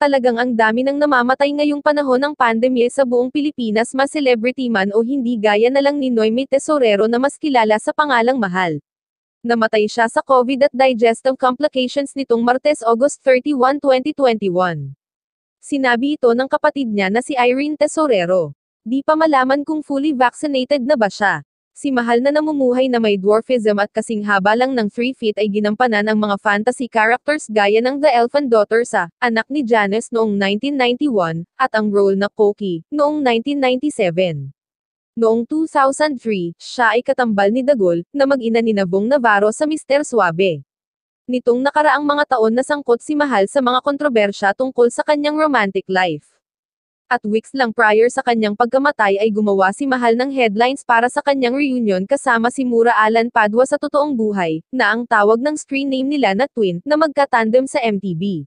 Talagang ang dami ng namamatay ngayong panahon ng pandemya sa buong Pilipinas mas celebrity man o hindi gaya na lang ni Noemi Tesorero na mas kilala sa pangalang Mahal. Namatay siya sa COVID at digestive complications nitong Martes August 31, 2021. Sinabi ito ng kapatid niya na si Irene Tesorero. Di pa malaman kung fully vaccinated na ba siya. Si Mahal na namumuhay na may dwarfism at kasing haba lang ng 3 feet ay ginampanan ang mga fantasy characters gaya ng The Elfin Daughter sa Anak ni Janice noong 1991 at ang role na Koki noong 1997. Noong 2003, siya ay katambal ni Dagol, na mag-ina ni Nabong Navarro sa Mr. Suave. Nitong nakaraang mga taon na sangkot si Mahal sa mga kontrobersya tungkol sa kanyang romantic life. At weeks lang prior sa kanyang pagkamatay ay gumawa si Mahal ng headlines para sa kanyang reunion kasama si Mura Alan Padua sa totoong buhay, na ang tawag ng screen name nila na twin, na magkatandem sa MTV.